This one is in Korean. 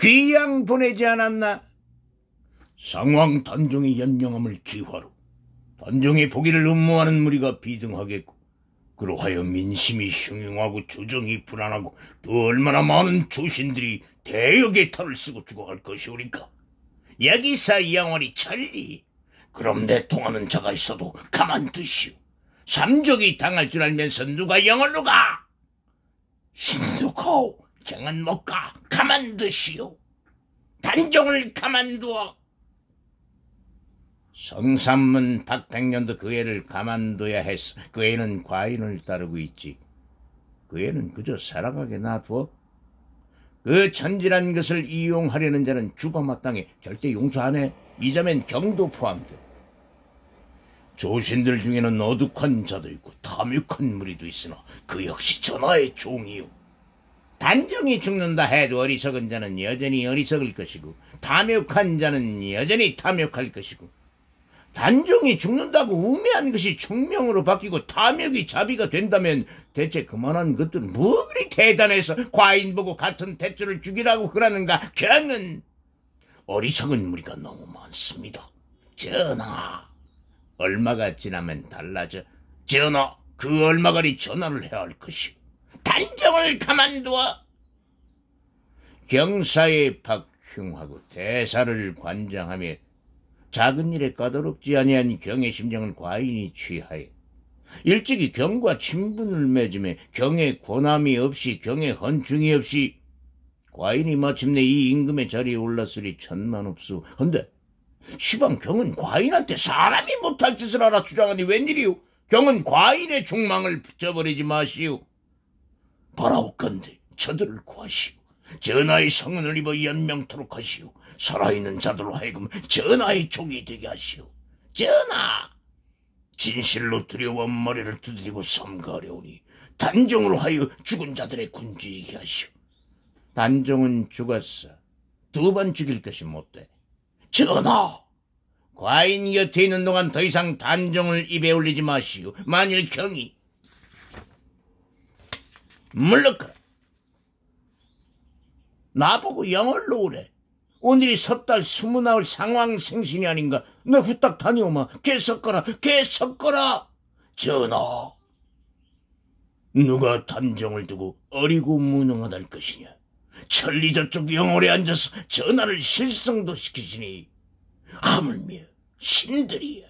귀양 보내지 않았나? 상황 단종의 연명함을 기화로 단종의 포기를 음모하는 무리가 비등하겠고 그러하여 민심이 흉흉하고 조정이 불안하고 또 얼마나 많은 조신들이 대역의 탈을 쓰고 죽어갈 것이오니까 여기서 영원히 천리 그럼 내 통하는 자가 있어도 가만두시오 삼족이 당할 줄 알면서 누가 영원로 가 신독하오 경은 못 가. 가만두시오. 단종을 가만두어. 성삼문 박백년도 그 애를 가만둬야 했어. 그 애는 과인을 따르고 있지. 그 애는 그저 살아가게 놔두어. 그 천지란 것을 이용하려는 자는 죽어 마땅해. 절대 용서 안 해. 이 자면 경도 포함돼. 조신들 중에는 어둑한 자도 있고 탐욕한 무리도 있으나 그 역시 전하의 종이요. 단정히 죽는다 해도 어리석은 자는 여전히 어리석을 것이고 탐욕한 자는 여전히 탐욕할 것이고 단정히 죽는다고 우매한 것이 총명으로 바뀌고 탐욕이 자비가 된다면 대체 그만한 것들은 뭐 그리 대단해서 과인 보고 같은 대출을 죽이라고 그러는가 경은 어리석은 무리가 너무 많습니다 전하 얼마가 지나면 달라져 전하 그얼마가리 전화를 해야 할 것이오 단정을 가만두어 경사의 박흉하고 대사를 관장하며 작은 일에 까다롭지 아니한 경의 심정을 과인이 취하에 일찍이 경과 친분을 맺음에 경의 고남이 없이 경의 헌충이 없이 과인이 마침내 이 임금의 자리에 올랐으리 천만없소 헌데 시방 경은 과인한테 사람이 못할 짓을 알아 주장하니 웬일이오 경은 과인의 중망을 붙여버리지 마시오 바라옵건대 저들을 구하시오. 전하의 성은을 입어 연명토록 하시오. 살아있는 자들로 하여금 전하의 종이 되게 하시오. 전하! 진실로 두려워 머리를 두드리고 섬가려오니 단종으로 하여 죽은 자들의 군주이게 하시오. 단종은 죽었어. 두 번 죽일 것이 못돼. 전하! 과인 곁에 있는 동안 더 이상 단종을 입에 올리지 마시오. 만일 경이 물러가. 나보고 영월로 오래. 오늘이 섣달 스무나흘 상황생신이 아닌가. 내 후딱 다녀오마. 계속 거라 계속 거라 전하. 누가 단정을 두고 어리고 무능하다할 것이냐. 천리 저쪽 영월에 앉아서 전하를 실성도 시키시니 하물며 신들이야.